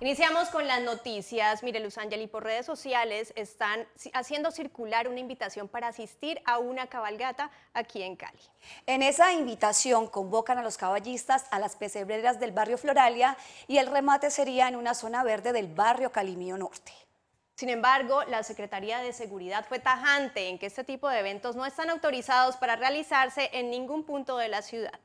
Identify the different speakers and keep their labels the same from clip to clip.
Speaker 1: Iniciamos con las noticias. Mire, Luz Ángel, y por redes sociales están haciendo circular una invitación para asistir a una cabalgata aquí en Cali. En esa invitación convocan a los caballistas a las pesebreras del barrio Floralia y el remate sería en una zona verde del barrio Calimío Norte. Sin embargo, la Secretaría de Seguridad fue tajante en que este tipo de eventos no están autorizados para realizarse en ningún punto de la ciudad.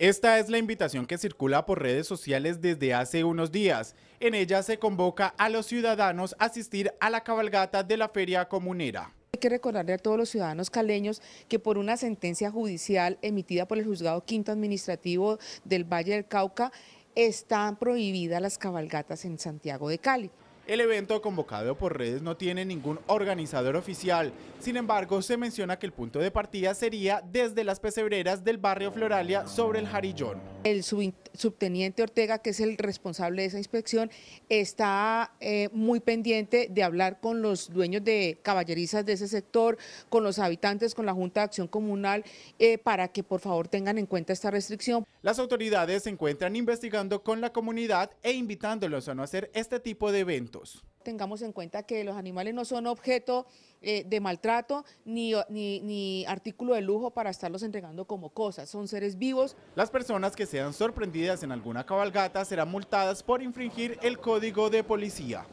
Speaker 2: Esta es la invitación que circula por redes sociales desde hace unos días. En ella se convoca a los ciudadanos a asistir a la cabalgata de la Feria Comunera.
Speaker 3: Hay que recordarle a todos los ciudadanos caleños que por una sentencia judicial emitida por el juzgado quinto administrativo del Valle del Cauca están prohibidas las cabalgatas en Santiago de Cali.
Speaker 2: El evento convocado por redes no tiene ningún organizador oficial. Sin embargo, se menciona que el punto de partida sería desde las pesebreras del barrio Floralia sobre el Jarillón.
Speaker 3: El subteniente Ortega, que es el responsable de esa inspección, está eh, muy pendiente de hablar con los dueños de caballerizas de ese sector, con los habitantes, con la Junta de Acción Comunal, eh, para que por favor tengan en cuenta esta restricción.
Speaker 2: Las autoridades se encuentran investigando con la comunidad e invitándolos a no hacer este tipo de evento.
Speaker 3: Tengamos en cuenta que los animales no son objeto eh, de maltrato ni artículo de lujo para estarlos entregando como cosas, son seres vivos.
Speaker 2: Las personas que sean sorprendidas en alguna cabalgata serán multadas por infringir el código de policía.